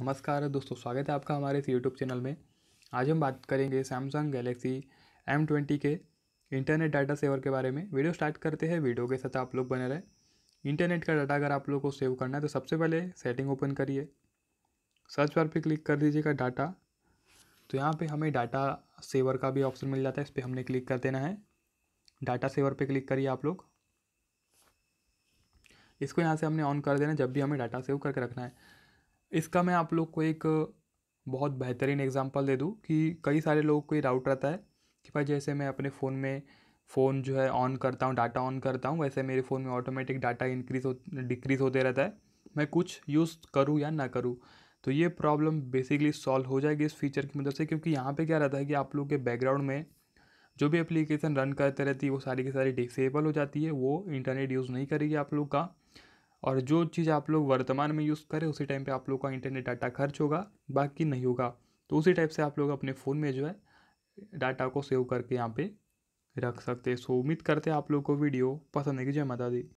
नमस्कार दोस्तों स्वागत है आपका हमारे इस यूट्यूब चैनल में आज हम बात करेंगे सैमसंग गैलेक्सी एम ट्वेंटी के इंटरनेट डाटा सेवर के बारे में वीडियो स्टार्ट करते हैं वीडियो के साथ आप लोग बने रहे इंटरनेट का डाटा अगर आप लोग को सेव करना है तो सबसे पहले सेटिंग ओपन करिए सर्च बार पर क्लिक कर दीजिएगा डाटा तो यहाँ पर हमें डाटा सेवर का भी ऑप्शन मिल जाता है इस पर हमने क्लिक कर देना है डाटा सेवर पर क्लिक करिए आप लोग इसको यहाँ से हमने ऑन कर देना जब भी हमें डाटा सेव करके रखना है इसका मैं आप लोग को एक बहुत बेहतरीन एग्जांपल दे दूँ कि कई सारे लोगों को ये डाउट रहता है कि भाई जैसे मैं अपने फ़ोन में फ़ोन जो है ऑन करता हूँ डाटा ऑन करता हूँ वैसे मेरे फ़ोन में ऑटोमेटिक डाटा इंक्रीज हो डिक्रीज़ होते रहता है मैं कुछ यूज़ करूँ या ना करूँ तो ये प्रॉब्लम बेसिकली सॉल्व हो जाएगी इस फीचर की मदद से क्योंकि यहाँ पे क्या रहता है कि आप लोग के बैकग्राउंड में जो भी एप्लीकेशन रन करते रहती है वो सारी की सारी डिसेबल हो जाती है वो इंटरनेट यूज़ नहीं करेगी आप लोग का और जो चीज़ आप लोग वर्तमान में यूज़ करें उसी टाइम पे आप लोग का इंटरनेट डाटा खर्च होगा बाकी नहीं होगा तो उसी टाइप से आप लोग अपने फ़ोन में जो है डाटा को सेव करके यहाँ पे रख सकते हैं सो उम्मीद करते हैं आप लोग को वीडियो पसंद है कि जय माता दी